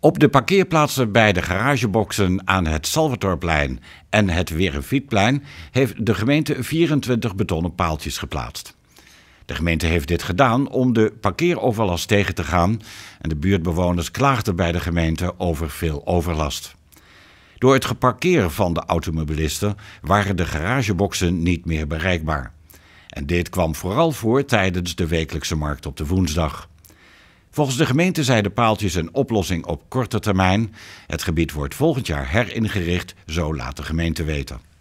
Op de parkeerplaatsen bij de garageboxen aan het Salvatorplein en het Werenfietplein heeft de gemeente 24 betonnen paaltjes geplaatst. De gemeente heeft dit gedaan om de parkeeroverlast tegen te gaan en de buurtbewoners klaagden bij de gemeente over veel overlast. Door het geparkeer van de automobilisten waren de garageboxen niet meer bereikbaar. En dit kwam vooral voor tijdens de wekelijkse markt op de woensdag. Volgens de gemeente zijn de paaltjes een oplossing op korte termijn. Het gebied wordt volgend jaar heringericht, zo laat de gemeente weten.